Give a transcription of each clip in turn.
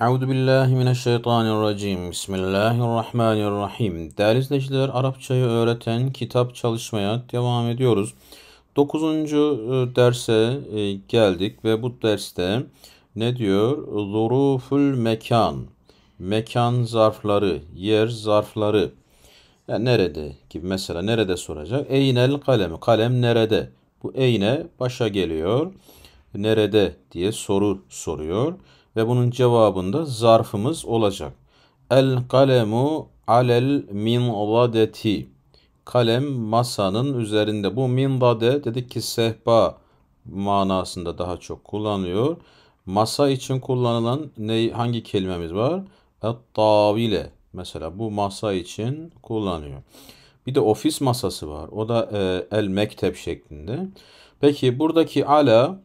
Euzu billahi mineşşeytanirracim. Bismillahirrahmanirrahim. Değerli izleyiciler, Arapçayı öğreten kitap çalışmaya devam ediyoruz. 9. E, derse e, geldik ve bu derste ne diyor? Zuruful mekan. Mekan zarfları, yer zarfları. Yani nerede gibi mesela nerede soracak? Eynel kalem. Kalem nerede? Bu eyne başa geliyor. Nerede diye soru soruyor. Ve bunun cevabında zarfımız olacak. El kalemu alel minzadeti. Kalem masanın üzerinde. Bu minzade dedik ki sehpa manasında daha çok kullanıyor. Masa için kullanılan ne, hangi kelimemiz var? Et-tavile. Mesela bu masa için kullanıyor. Bir de ofis masası var. O da e, el mektep şeklinde. Peki buradaki ala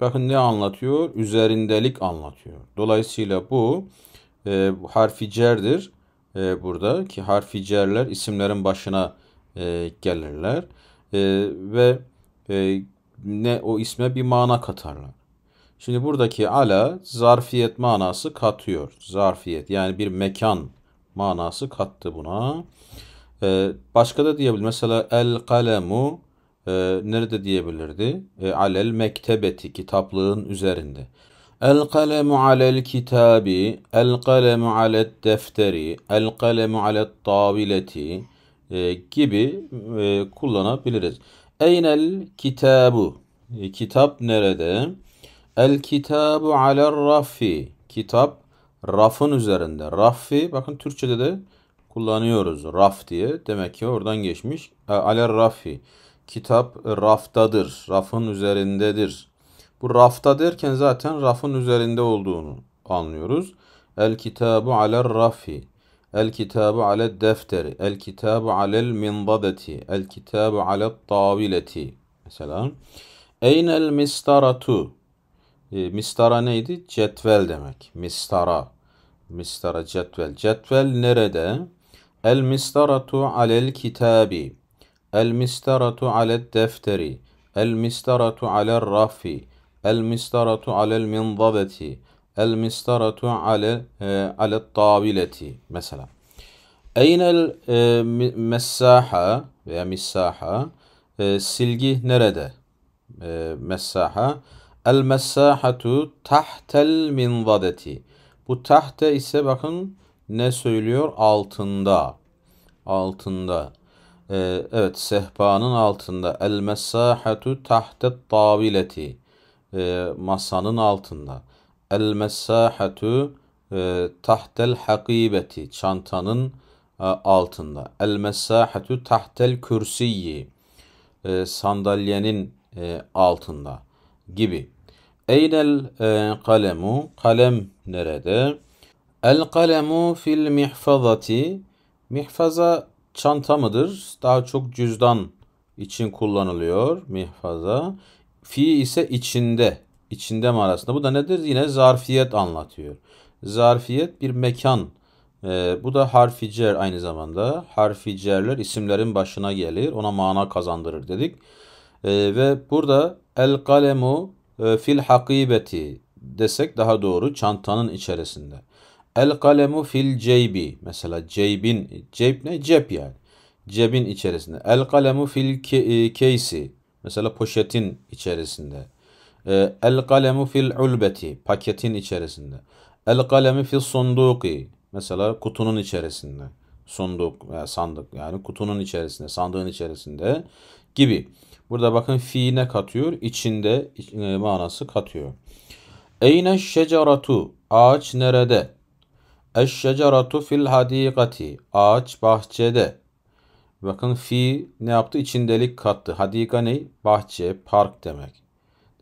Bakın ne anlatıyor? Üzerindelik anlatıyor. Dolayısıyla bu e, harfi cerdir e, burada ki harfi cerler isimlerin başına e, gelirler e, ve e, ne o isme bir mana katarlar. Şimdi buradaki ala zarfiyet manası katıyor. Zarfiyet yani bir mekan manası kattı buna. Ee, başka da diyebilir. Mesela el kalemu e, nerede diyebilirdi? E, alel mektebeti kitaplığın üzerinde. El kalemu alel kitabi, el kalemu alel defteri, el kalemu alel tabileti e, gibi e, kullanabiliriz. Eynel kitabu, e, kitap nerede? El kitabu alel rafi, kitap rafın üzerinde. Rafi bakın Türkçe'de de kullanıyoruz raf diye. Demek ki oradan geçmiş. E, alel rafi. Kitap raftadır, rafın üzerindedir. Bu rafta derken zaten rafın üzerinde olduğunu anlıyoruz. El kitabu alel rafi. El kitabu alel defteri. El kitabu alel minzadeti. El kitabu alel tavileti. Mesela Eynel mistaratu. E, mistara neydi? Cetvel demek. Mistara. Mistara cetvel. Cetvel nerede? El mistaratu alel kitabi. المسطرة على الدفتر المسطرة على الرف المسطرة على المنضدة المسطرة على على الطاولة mesela أين المساحة e, veya misaha e, silgi nerede? E, messaha el messahatu tahtel minzadeti Bu tahte ise bakın ne söylüyor? Altında. Altında. Ee, evet sehpanın altında. El mesahatu tahtet tabileti Ee, masanın altında. El mesahatu e, tahtel hakibeti. Çantanın e, altında. El mesahatu tahtel kürsiyi. E, sandalyenin e, altında gibi. Eynel e, kalemu? Kalem nerede? El kalemu fil mihfazati. Mihfaza çanta mıdır? Daha çok cüzdan için kullanılıyor mihfaza. Fi ise içinde. içinde mi arasında? Bu da nedir? Yine zarfiyet anlatıyor. Zarfiyet bir mekan. Ee, bu da harfi cer aynı zamanda. Harfi cerler isimlerin başına gelir. Ona mana kazandırır dedik. Ee, ve burada el kalemu e, fil hakibeti desek daha doğru çantanın içerisinde. El kalemu fil ceybi. Mesela ceybin, ceyb ne? Cep yani. Cebin içerisinde. El kalemu fil ke e, keysi. Mesela poşetin içerisinde. E, el kalemu fil ulbeti. Paketin içerisinde. El kalemu fil sunduki. Mesela kutunun içerisinde. Sunduk, yani e, sandık yani kutunun içerisinde, sandığın içerisinde gibi. Burada bakın fiine katıyor, içinde manası katıyor. Eyne şeceratu, ağaç nerede? Eşşeceratu fil hadikati. Ağaç bahçede. Bakın fi ne yaptı? İçindelik kattı. Hadika ne? Bahçe, park demek.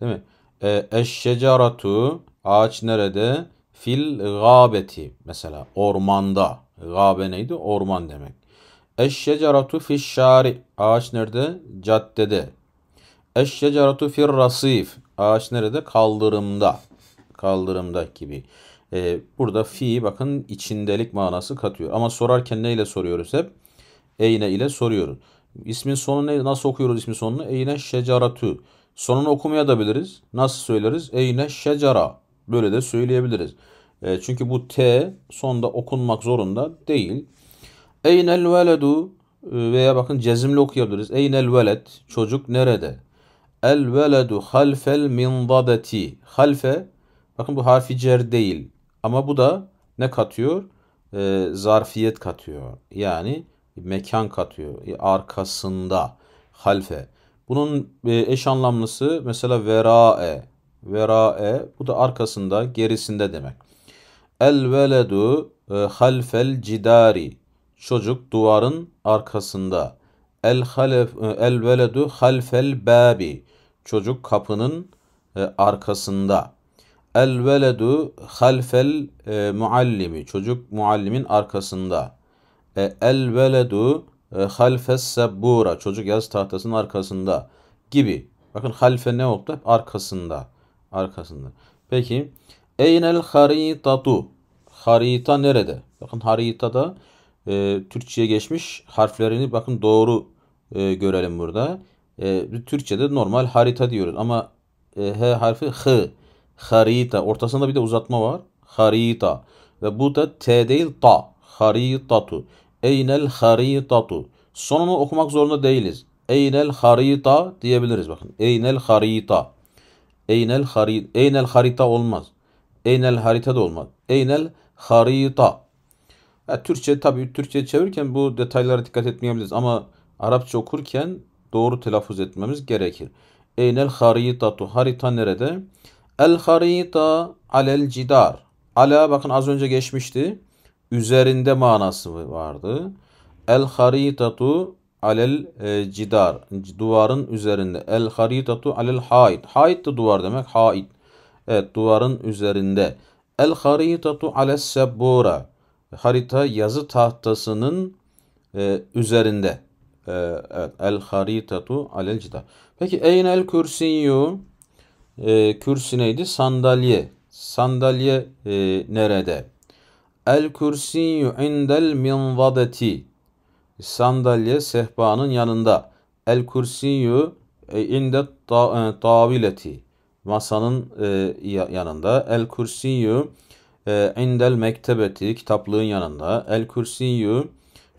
Değil mi? E, eşşeceratu ağaç nerede? Fil gabeti. Mesela ormanda. Gabe neydi? Orman demek. Eşşeceratu fil şari. Ağaç nerede? Caddede. Eşşeceratu fil rasif. Ağaç nerede? Kaldırımda. Kaldırımda gibi. E, burada fi bakın içindelik manası katıyor. Ama sorarken neyle soruyoruz hep? Eyne ile soruyoruz. İsmin sonu ne? Nasıl okuyoruz ismin sonunu? Eyne şecaratu. Sonunu okumaya da biliriz. Nasıl söyleriz? Eyne şecara. Böyle de söyleyebiliriz. E, çünkü bu T sonda okunmak zorunda değil. Eynel veledu e, veya bakın cezimle okuyabiliriz. Eynel veled çocuk nerede? El veledu halfel minzadeti. Halfe bakın bu harfi cer değil. Ama bu da ne katıyor? E, zarfiyet katıyor. Yani mekan katıyor. E, arkasında halfe. Bunun e, eş anlamlısı mesela verae. Verae bu da arkasında, gerisinde demek. El veledu e, halfel cidari. Çocuk duvarın arkasında. El halef e, el veledu halfel babi. Çocuk kapının e, arkasında. El veledu halfel e, muallimi. Çocuk muallimin arkasında. E, el veledu e, halfes sebbura. Çocuk yaz tahtasının arkasında gibi. Bakın halfe ne oldu? arkasında. Arkasında. Peki. Eynel haritatu. Harita nerede? Bakın haritada e, Türkçe'ye geçmiş harflerini bakın doğru e, görelim burada. E, Türkçe'de normal harita diyoruz ama e, H harfi H harita. Ortasında bir de uzatma var. Harita. Ve bu da T değil ta. Haritatu. Eynel haritatu. Sonunu okumak zorunda değiliz. Eynel harita diyebiliriz. Bakın. Eynel harita. Eynel harita. Eynel harita olmaz. Eynel harita da olmaz. Eynel harita. Ya, Türkçe tabii Türkçe çevirirken bu detaylara dikkat etmeyebiliriz ama Arapça okurken doğru telaffuz etmemiz gerekir. Eynel haritatu. Harita nerede? El harita alel cidar. Ala bakın az önce geçmişti. Üzerinde manası vardı. El haritatu alel e, cidar. Duvarın üzerinde. El haritatu alel hait. Hait de duvar demek. Hait. Evet duvarın üzerinde. El haritatu alel sebbura. Harita yazı tahtasının e, üzerinde. E, evet. El haritatu alel cidar. Peki eynel el e, kürsi neydi? Sandalye. Sandalye e, nerede? El kürsiyü indel minvadeti. Sandalye sehpanın yanında. El kürsiyü e, indet ta, e, tavileti. Masanın e, yanında. El kürsiyü e, indel mektebeti. Kitaplığın yanında. El kürsiyü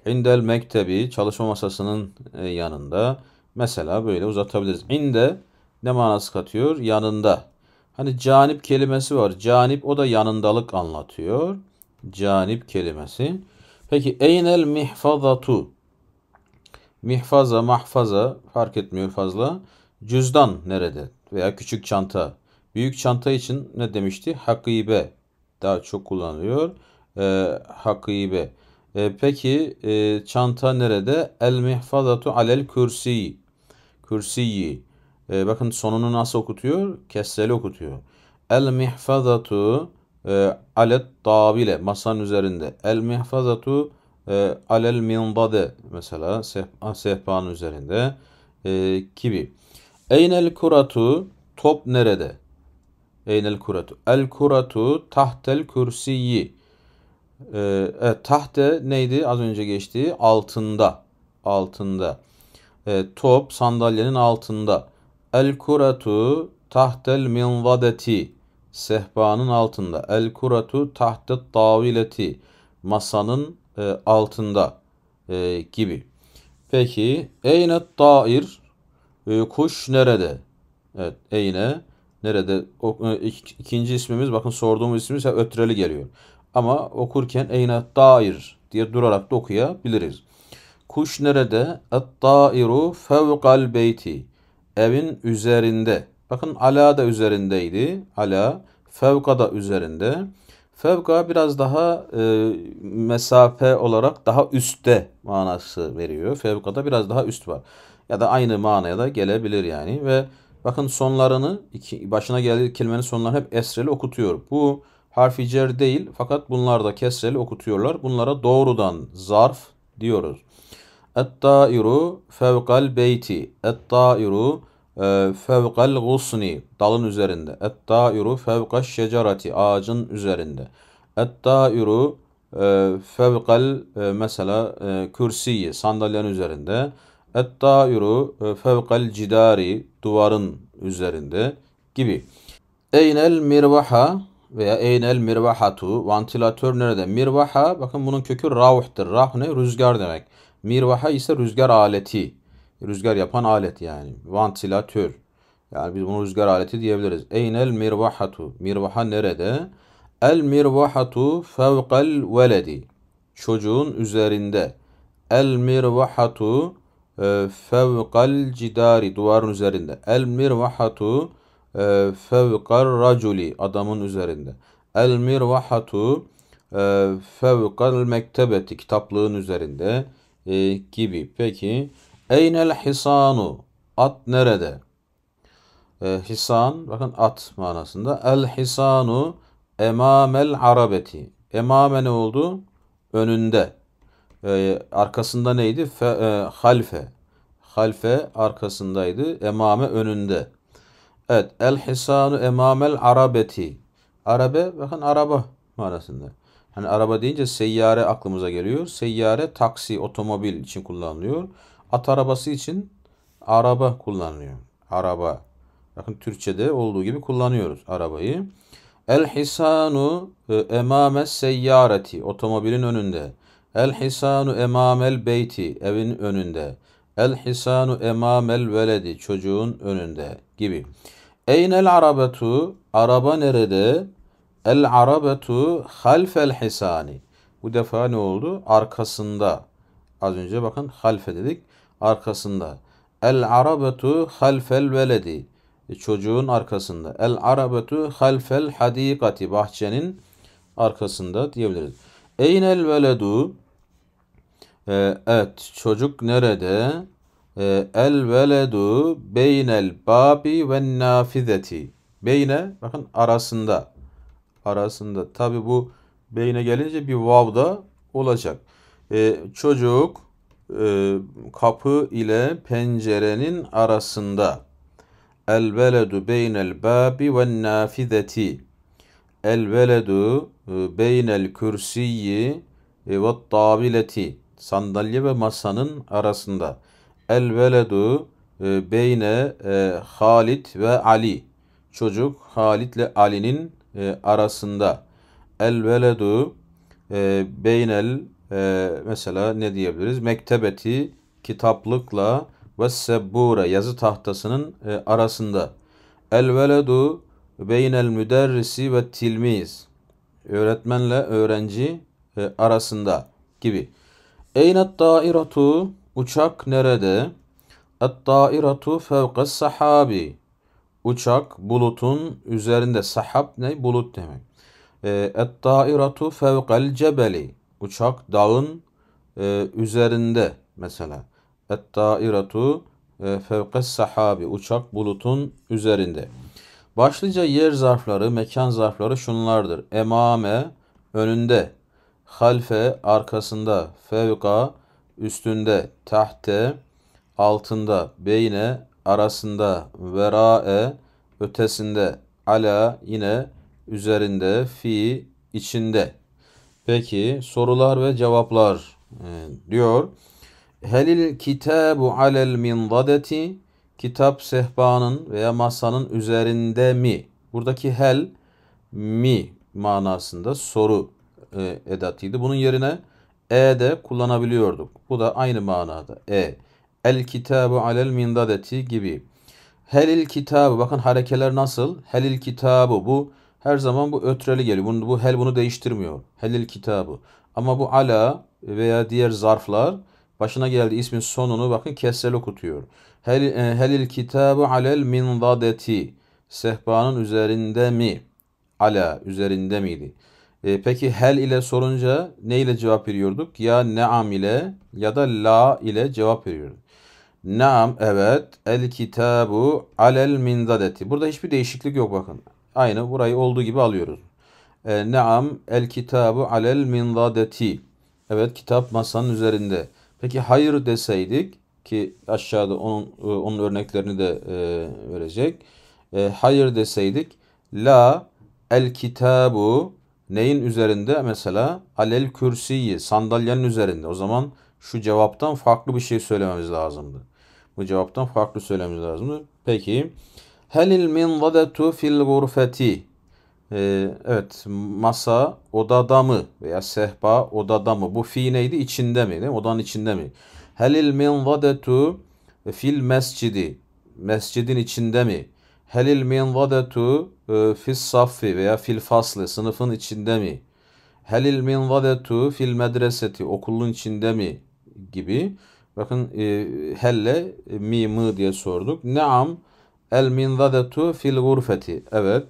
indel mektebi. Çalışma masasının e, yanında. Mesela böyle uzatabiliriz. İnde ne manası katıyor? Yanında. Hani canip kelimesi var. Canip o da yanındalık anlatıyor. Canip kelimesi. Peki eynel mihfazatu. Mihfaza, mahfaza fark etmiyor fazla. Cüzdan nerede? Veya küçük çanta. Büyük çanta için ne demişti? Hakibe. Daha çok kullanılıyor. E, hakibe. E, peki e, çanta nerede? El mihfazatu alel kürsiyi. Kürsiyi e, bakın sonunu nasıl okutuyor? Kesseli okutuyor. El mihfazatu e, alet tabile masanın üzerinde. El mihfazatu e, alel minbade mesela sehpa, ah, sehpanın üzerinde e, gibi. Eynel kuratu top nerede? Eynel kuratu. El kuratu tahtel kürsiyi. E, evet, tahte neydi? Az önce geçti. Altında. Altında. E, top sandalyenin altında. El kuratu tahtel minvadeti sehpanın altında. El kuratu tahtet tavileti masanın e, altında e, gibi. Peki eyne dair e, kuş nerede? Evet eyne nerede? O, e, ikinci ismimiz bakın sorduğumuz ismimiz hep ötreli geliyor. Ama okurken eyne dair diye durarak da okuyabiliriz. Kuş nerede? Et dairu fevkal beyti evin üzerinde. Bakın ala da üzerindeydi. Ala, fevka da üzerinde. Fevka biraz daha e, mesafe olarak daha üstte manası veriyor. Fevkada biraz daha üst var. Ya da aynı manaya da gelebilir yani. Ve bakın sonlarını, iki, başına geldiği kelimenin sonlarını hep esreli okutuyor. Bu harfi cer değil fakat bunlar da kesreli okutuyorlar. Bunlara doğrudan zarf diyoruz. Et-tairu fevkal beyti. Et-tairu ee, fevkal gusni dalın üzerinde. Et-tairu fevka şecerati ağacın üzerinde. Et-tairu e, fevkal e, mesela e, kürsiyi sandalyenin üzerinde. Et-tairu fevkal cidari duvarın üzerinde gibi. Eynel mirvaha veya eynel mirvahatu vantilatör nerede? Mirvaha bakın bunun kökü rauh'tır. Rauh ne? Rüzgar demek. Mirvaha ise rüzgar aleti Rüzgar yapan alet yani. Vantilatör. Yani biz bunu rüzgar aleti diyebiliriz. Eynel mirvahatu. Mirvaha nerede? El mirvahatu fevkal veledi. Çocuğun üzerinde. El mirvahatu e, fevkal cidari. Duvarın üzerinde. El mirvahatu e, fevkal raculi. Adamın üzerinde. El mirvahatu e, fevkal mektebeti. Kitaplığın üzerinde gibi. Peki. Eynel hisanu. At nerede? E, hisan, bakın at manasında. El hisanu emamel arabeti. Emame ne oldu? Önünde. E, arkasında neydi? Fe, e, halfe. Halfe arkasındaydı. Emame önünde. Evet. El hisanu emamel arabeti. Arabe, bakın araba manasında. Hani araba deyince seyyare aklımıza geliyor. Seyyare taksi, otomobil için kullanılıyor. At arabası için araba kullanılıyor. Araba. Bakın Türkçe'de olduğu gibi kullanıyoruz arabayı. El hisanu e, emame seyyareti otomobilin önünde. El hisanu emamel beyti evin önünde. El hisanu emamel veledi çocuğun önünde gibi. Eynel arabetu araba nerede? El arabetu halfel hisani. Bu defa ne oldu? Arkasında. Az önce bakın halfe dedik arkasında. El arabetu halfel veledi. E, çocuğun arkasında. El arabetu halfel hadikati. Bahçenin arkasında diyebiliriz. Eynel veledu. Ee, evet çocuk nerede? E, el veledu beynel babi ve nafizeti. Beyne bakın arasında. Arasında. Tabi bu beyne gelince bir vav da olacak. Ee, çocuk e, kapı ile pencerenin arasında. El veledu beynel babi ve nafideti. El veledu e, beynel kürsiyi e, ve tabileti. Sandalye ve masanın arasında. El veledu e, beyne e, ve Ali. Çocuk Halid ile Ali'nin arasında. El veledu beynel e, mesela ne diyebiliriz? Mektebeti kitaplıkla ve sebbure yazı tahtasının e, arasında. El veledu beynel müderrisi ve tilmiz. Öğretmenle öğrenci e, arasında gibi. Eynet dairatu uçak nerede? Et dairatu fevkas sahabi. Uçak bulutun üzerinde. Sahab ne? Bulut demek. Ee, et dairatu fevkal cebeli uçak dağın e, üzerinde mesela. Et-tairatu e, fevkes sahabi. Uçak bulutun üzerinde. Başlıca yer zarfları, mekan zarfları şunlardır. Emame, önünde. Halfe, arkasında. Fevka, üstünde. Tahte, altında. Beyne, arasında. Verae, ötesinde. Ala, yine üzerinde. Fi, içinde. Peki sorular ve cevaplar e, diyor. Helil kitabu alel minzadeti kitap sehpanın veya masanın üzerinde mi? Buradaki hel mi manasında soru e, edatıydı. Bunun yerine e de kullanabiliyorduk. Bu da aynı manada. E. El kitabu alel mindadeti gibi. Helil kitabı Bakın harekeler nasıl? Helil kitabu. Bu her zaman bu ötreli geliyor. Bunu, bu hel bunu değiştirmiyor. Helil kitabı. Ama bu ala veya diğer zarflar başına geldi ismin sonunu bakın kessel okutuyor. Hel, e, helil kitabı alel minzadeti. Sehbanın üzerinde mi? Ala üzerinde miydi? E, peki hel ile sorunca ne ile cevap veriyorduk? Ya neam ile ya da la ile cevap veriyorduk. Naam evet el kitabu alel minzadeti. Burada hiçbir değişiklik yok bakın. Aynı burayı olduğu gibi alıyoruz. E, Naam el kitabu alel minzadeti. Evet kitap masanın üzerinde. Peki hayır deseydik ki aşağıda onun, e, onun örneklerini de e, verecek. E, hayır deseydik la el kitabu neyin üzerinde mesela alel kürsiyi sandalyenin üzerinde. O zaman şu cevaptan farklı bir şey söylememiz lazımdı. Bu cevaptan farklı söylememiz lazımdı. Peki Helil minzadetu fil gurfeti. Ee, evet masa odada mı veya sehpa odada mı? Bu fi neydi? İçinde mi? Değil mi? Odanın içinde mi? Helil minzadetu fil mescidi. Mescidin içinde mi? Helil minzadetu e, fil safi veya fil faslı sınıfın içinde mi? Helil minzadetu fil medreseti okulun içinde mi? Gibi. Bakın e, helle e, mi mı diye sorduk. ne am El minzadetu fil gurfeti. Evet.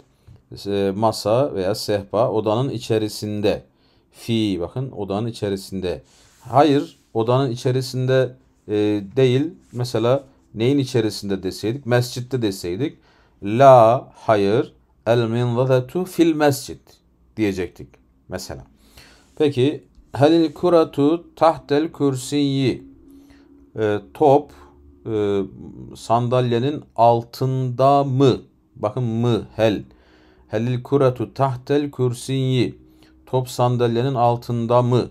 E, masa veya sehpa odanın içerisinde. Fi bakın odanın içerisinde. Hayır odanın içerisinde e, değil. Mesela neyin içerisinde deseydik? Mescitte deseydik. La hayır. El minzadetu fil mescid diyecektik mesela. Peki helil kuratu tahtel kürsiyi e, top e, sandalyenin altında mı? Bakın mı hel. Helil kuratu tahtel kürsiyi. Top sandalyenin altında mı?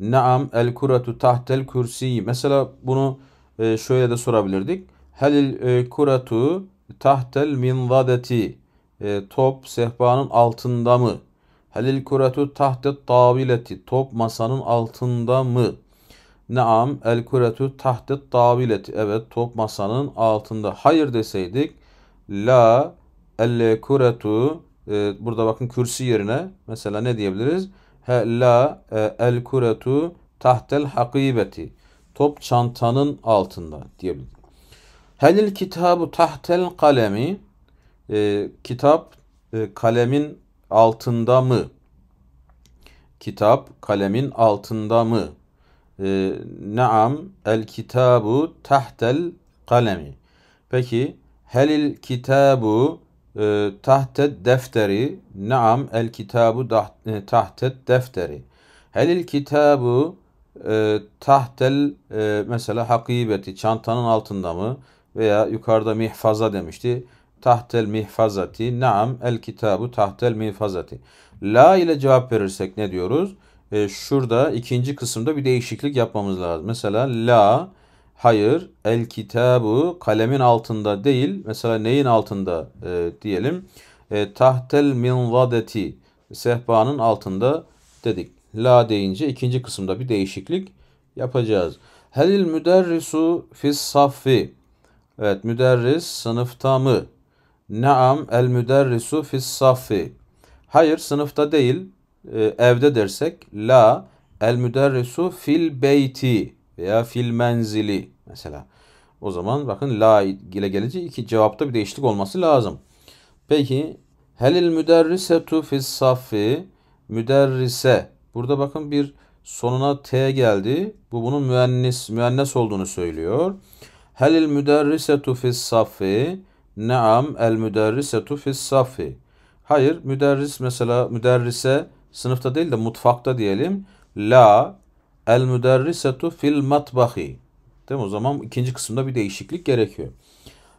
Naam el kuratu tahtel kürsiyi. Mesela bunu e, şöyle de sorabilirdik. Helil e, kuratu tahtel minzadeti. E, top sehpanın altında mı? Helil kuratu tahtet tabileti. Top masanın altında mı? Naam el kuretu tahtet davileti Evet top masanın altında. Hayır deseydik la el kuretu e, burada bakın kürsi yerine mesela ne diyebiliriz? He, la e, el kuretu tahtel hakibeti. Top çantanın altında diyebiliriz. Helil kitabu tahtel kalemi. E, kitap e, kalemin altında mı? Kitap kalemin altında mı? e, naam el kitabu tahtel kalemi. Peki helil kitabu e, tahtet defteri. Naam el kitabu e, tahtet defteri. Helil kitabu e, tahtel mesela hakibeti çantanın altında mı veya yukarıda mihfaza demişti. Tahtel mihfazati. Naam el kitabu tahtel mihfazati. La ile cevap verirsek ne diyoruz? e, şurada ikinci kısımda bir değişiklik yapmamız lazım. Mesela la hayır el kitabu kalemin altında değil mesela neyin altında e, diyelim e, tahtel minvadeti sehpanın altında dedik. La deyince ikinci kısımda bir değişiklik yapacağız. Helil müderrisu fis safi Evet müderris sınıfta mı? Naam el müderrisu fis safi Hayır sınıfta değil. E, evde dersek la el müderrisu fil beyti veya fil menzili mesela. O zaman bakın la ile gelince iki cevapta bir değişiklik olması lazım. Peki helil müderrisetu fis saffi müderrise. Burada bakın bir sonuna t geldi. Bu bunun müennis müennes olduğunu söylüyor. Helil müderrisetu fis saffi Naam el müderrisetu fis saffi. Hayır müderris mesela müderrise sınıfta değil de mutfakta diyelim. La el müderrisetu fil matbahi. Değil mi? O zaman ikinci kısımda bir değişiklik gerekiyor.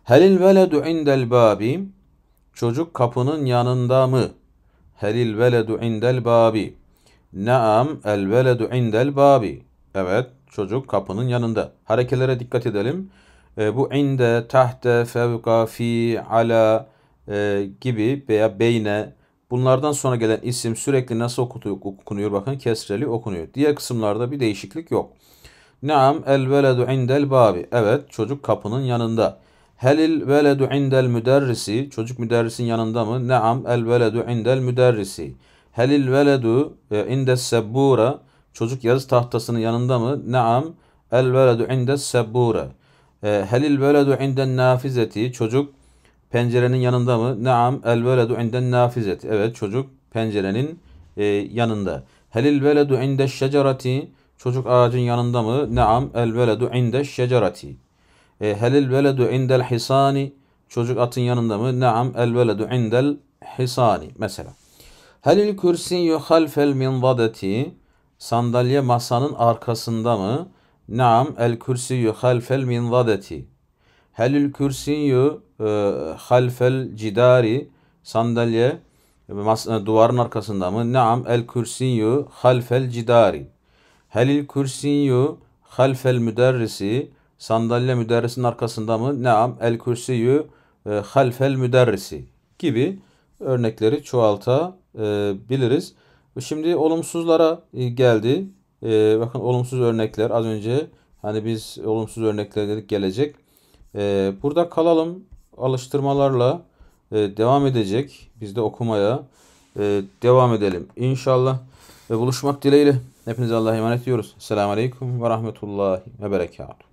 Helil veledu indel babi. Çocuk kapının yanında mı? Helil veledu indel babi. Naam el veledu indel babi. Evet çocuk kapının yanında. Harekelere dikkat edelim. E, bu inde, tahte, fevka, fi, ala e, gibi veya beyne Bunlardan sonra gelen isim sürekli nasıl okunuyor bakın kesreli okunuyor. Diğer kısımlarda bir değişiklik yok. Naam el veledu indel babi. Evet çocuk kapının yanında. Helil veledu indel müderrisi. Çocuk müderrisin yanında mı? Naam el veledu indel müderrisi. Helil veledu e, indes sebbura. Çocuk yazı tahtasının yanında mı? Naam el veledu indes sebbura. E, Helil veledu inden nafizeti. Çocuk Pencerenin yanında mı? Naam el veledu inden nafizet. Evet çocuk pencerenin e, yanında. Helil veledu inde şecerati. Çocuk ağacın yanında mı? Naam el veledu inde şecerati. E, helil veledu indel hisani. Çocuk atın yanında mı? Naam el veledu indel hisani. Mesela. Helil kürsiyü halfel minvadeti. Sandalye masanın arkasında mı? Naam el kürsiyü halfel minvadeti. Helil kürsiyü ee, halfel cidari sandalye mas duvarın arkasında mı? Naam el kürsiyyü halfel cidari. Helil kürsiyyü halfel müderrisi sandalye müderrisin arkasında mı? Naam el kürsiyyü e, halfel müderrisi gibi örnekleri çoğalta e, biliriz. Şimdi olumsuzlara e, geldi. Bakın olumsuz örnekler az önce hani biz olumsuz örnekler dedik gelecek. Burada kalalım alıştırmalarla e, devam edecek. Biz de okumaya e, devam edelim. İnşallah ve buluşmak dileğiyle. Hepinize Allah'a emanet ediyoruz. Selamun Aleyküm ve Rahmetullahi ve Berekatuhu.